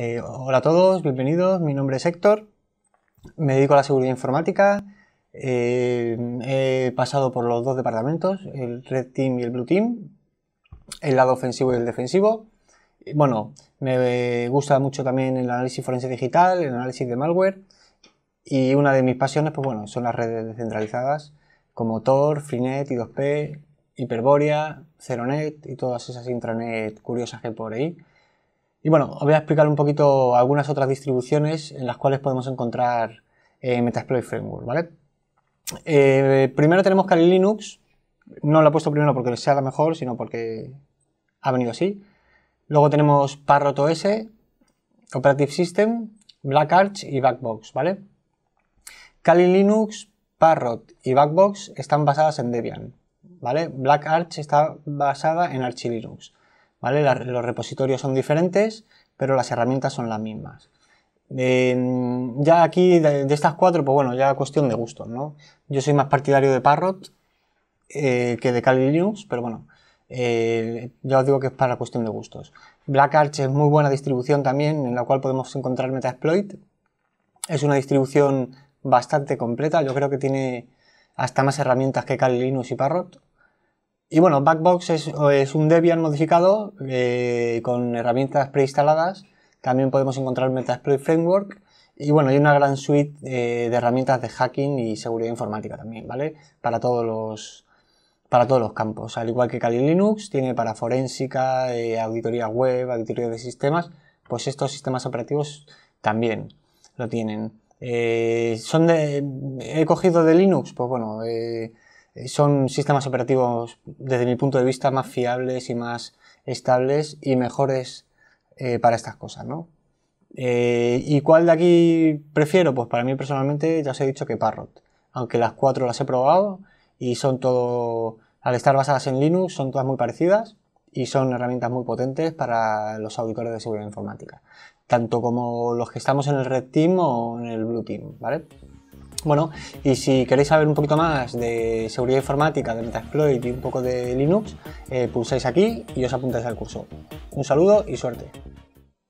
Eh, hola a todos, bienvenidos. Mi nombre es Héctor. Me dedico a la seguridad informática. Eh, he pasado por los dos departamentos, el Red Team y el Blue Team, el lado ofensivo y el defensivo. Bueno, me gusta mucho también el análisis forense digital, el análisis de malware y una de mis pasiones, pues bueno, son las redes descentralizadas como Tor, Freenet, I2P, Hyperborea, Zeronet y todas esas intranet curiosas que hay por ahí. Y bueno, os voy a explicar un poquito algunas otras distribuciones en las cuales podemos encontrar eh, Metasploit Framework, ¿vale? Eh, primero tenemos Kali Linux, no lo he puesto primero porque sea la mejor, sino porque ha venido así. Luego tenemos Parrot OS, Operative System, Black Arch y Backbox, ¿vale? Kali Linux, Parrot y Backbox están basadas en Debian, ¿vale? Black Arch está basada en Arch Linux los repositorios son diferentes, pero las herramientas son las mismas. Em, ya aquí, de, estas cuatro, pues bueno, ya cuestión de gustos, ¿no? Yo soy más partidario de Parrot eh, que de Kali Linux, pero bueno, eh, ya os digo que es para cuestión de gustos. Black Arch es muy buena distribución también, en la cual podemos encontrar Metasploit. Es una distribución bastante completa, yo creo que tiene hasta más herramientas que Kali Linux y Parrot. Y bueno, Backbox es, es un Debian modificado eh, con herramientas preinstaladas. También podemos encontrar Metasploit Framework. Y bueno, hay una gran suite eh, de herramientas de hacking y seguridad informática también, ¿vale? Para todos los, para todos los campos. Al igual que Kali Linux, tiene para forensica, eh, auditoría web, auditoría de sistemas, pues estos sistemas operativos también lo tienen. ¿Son de, he cogido de Linux? Pues bueno, eh, son sistemas operativos, desde mi punto de vista, más fiables y más estables y mejores eh, para estas cosas, ¿no? Eh, ¿Y cuál de aquí prefiero? Pues para mí personalmente ya os he dicho que Parrot, aunque las cuatro las he probado y son todo, al estar basadas en Linux, son todas muy parecidas y son herramientas muy potentes para los auditores de seguridad informática, tanto como los que estamos en el Red Team o en el Blue Team, ¿vale? Bueno, y si queréis saber un poquito más de seguridad informática, de Metasploit y un poco de Linux, eh, pulsáis aquí y os apuntáis al curso. Un saludo y suerte.